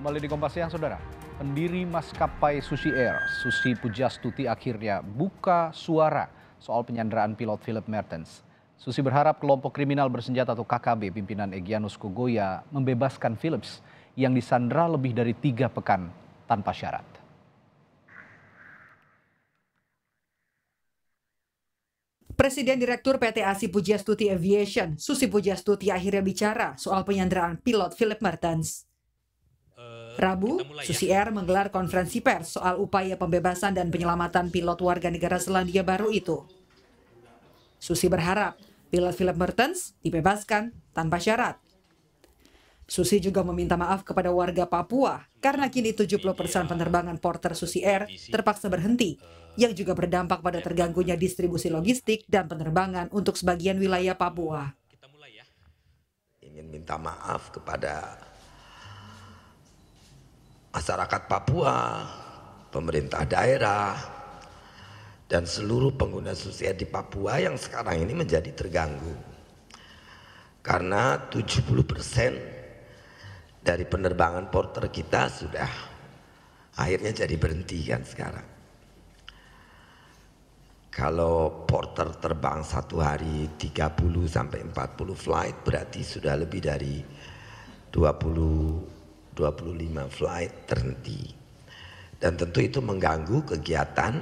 Kembali di Kompas Siang, Saudara. Pendiri maskapai Susi Air, Susi Pujastuti akhirnya buka suara soal penyanderaan pilot Philip Mertens. Susi berharap kelompok kriminal bersenjata atau KKB pimpinan Egyanus Kogoya membebaskan Philips yang disandra lebih dari tiga pekan tanpa syarat. Presiden Direktur PT ASI Pujastuti Aviation, Susi Pujastuti akhirnya bicara soal penyanderaan pilot Philip Mertens. Rabu, ya. Susi Air menggelar konferensi pers soal upaya pembebasan dan penyelamatan pilot warga negara Selandia Baru itu. Susi berharap pilot Philip Mertens dibebaskan tanpa syarat. Susi juga meminta maaf kepada warga Papua karena kini 70% penerbangan Porter Susi Air terpaksa berhenti, yang juga berdampak pada terganggunya distribusi logistik dan penerbangan untuk sebagian wilayah Papua. Ya. Ingin minta maaf kepada masyarakat Papua, pemerintah daerah, dan seluruh pengguna sosial di Papua yang sekarang ini menjadi terganggu. Karena 70% dari penerbangan porter kita sudah akhirnya jadi berhenti kan sekarang. Kalau porter terbang satu hari 30 sampai 40 flight berarti sudah lebih dari 20 25 flight terhenti. Dan tentu itu mengganggu kegiatan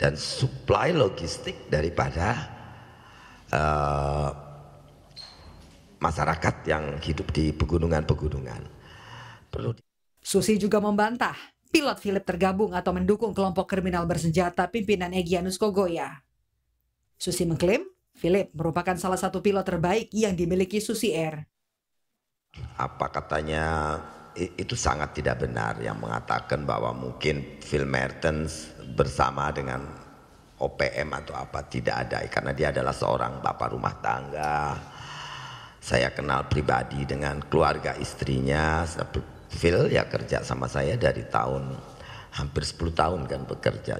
dan supply logistik daripada uh, masyarakat yang hidup di pegunungan-pegunungan. Perlu Susi juga membantah pilot Philip tergabung atau mendukung kelompok kriminal bersenjata pimpinan Egyanus Kogoya. Susi mengklaim Philip merupakan salah satu pilot terbaik yang dimiliki Susi Air. Apa katanya itu sangat tidak benar yang mengatakan bahwa mungkin Phil Mertens bersama dengan OPM atau apa tidak ada karena dia adalah seorang bapak rumah tangga. Saya kenal pribadi dengan keluarga istrinya. Phil ya kerja sama saya dari tahun hampir 10 tahun kan bekerja.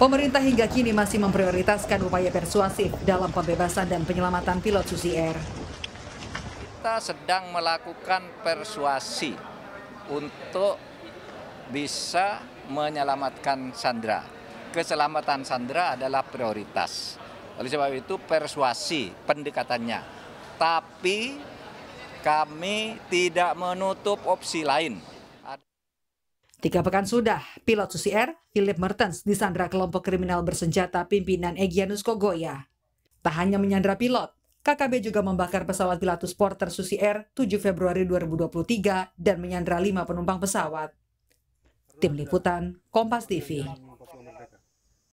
Pemerintah hingga kini masih memprioritaskan upaya persuasif dalam pembebasan dan penyelamatan pilot Susi Air kita sedang melakukan persuasi untuk bisa menyelamatkan Sandra. Keselamatan Sandra adalah prioritas. Oleh sebab itu persuasi pendekatannya. Tapi kami tidak menutup opsi lain. Tiga pekan sudah, pilot Susi Air, Philip Mertens, disandra kelompok kriminal bersenjata pimpinan Egyanus Kogoya. Tak hanya menyandra pilot, KKB juga membakar pesawat Pilatus Porter Susi Air 7 Februari 2023 dan menyandra 5 penumpang pesawat. Tim Liputan, Kompas TV.